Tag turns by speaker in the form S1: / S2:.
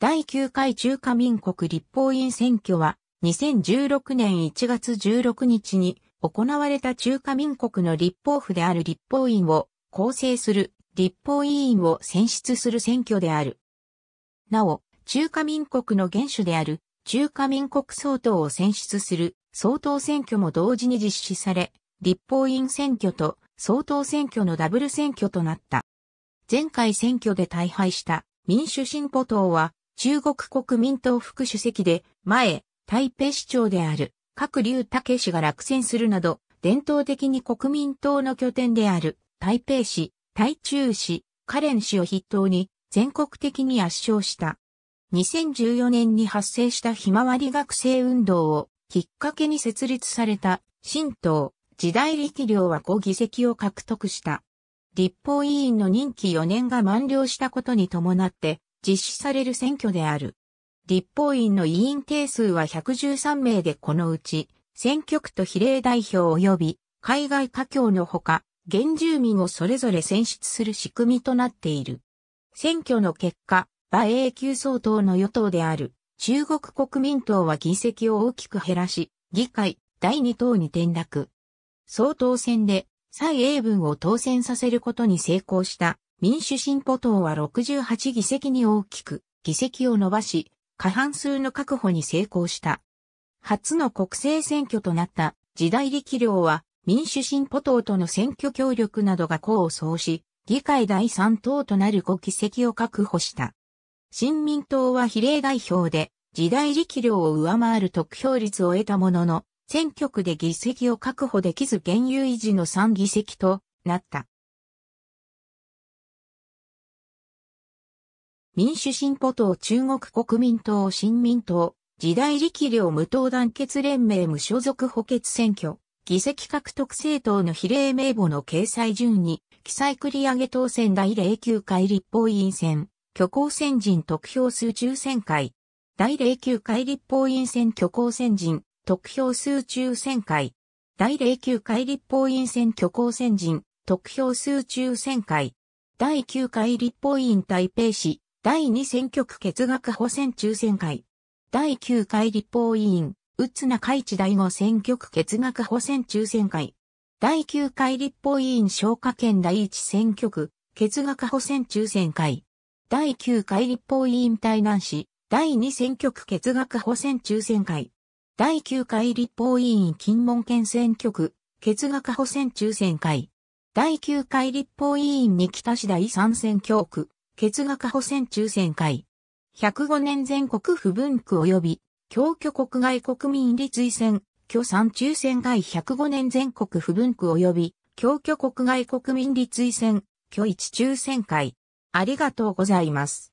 S1: 第9回中華民国立法院選挙は2016年1月16日に行われた中華民国の立法府である立法院を構成する立法委員を選出する選挙である。なお、中華民国の元首である中華民国総統を選出する総統選挙も同時に実施され、立法院選挙と総統選挙のダブル選挙となった。前回選挙で大敗した民主進歩党は中国国民党副主席で、前、台北市長である、各竜武氏が落選するなど、伝統的に国民党の拠点である、台北市、台中市、カレン市を筆頭に、全国的に圧勝した。2014年に発生したひまわり学生運動をきっかけに設立された新党時代力量は5議席を獲得した。立法委員の任期4年が満了したことに伴って実施される選挙である。立法院の委員定数は113名でこのうち、選挙区と比例代表及び海外華僑のほか、原住民をそれぞれ選出する仕組みとなっている。選挙の結果、馬英九総統の与党である中国国民党は議席を大きく減らし、議会第2党に転落。総統選で蔡英文を当選させることに成功した民主進歩党は68議席に大きく議席を伸ばし、過半数の確保に成功した。初の国政選挙となった時代力量は民主進歩党との選挙協力などが功を奏し、議会第3党となる5議席を確保した。新民党は比例代表で時代力量を上回る得票率を得たものの、選挙区で議席を確保できず現有維持の3議席となった。
S2: 民主進歩党
S1: 中国国民党新民党、時代力量無党団結連盟無所属補欠選挙、議席獲得政党の比例名簿の掲載順に、記載繰り上げ当選第09回立法院選、虚構選人得票数抽選会、第09回立法院選虚構選人、得票数抽選会、第09回立法院選虚構選人、得票数抽選会、第9回立法院台北市、第2選挙区欠額補選抽選会。第9回立法委員、宇津中一第5選挙区欠額補選抽選会。第9回立法委員消化圏第1選挙区、欠額補選抽選会。第9回立法委員対南市、第2選挙区欠額補選抽選会。第9回立法委員金門県選挙区、欠額補選抽選会。第9回立法委員に北市第参選挙区、月額補選抽選会。105年全国不分区及び、教挙国外国民立推薦、居産抽選会105年全国不分区及び、教挙国外国民立推薦、居一抽選会。ありがとうございます。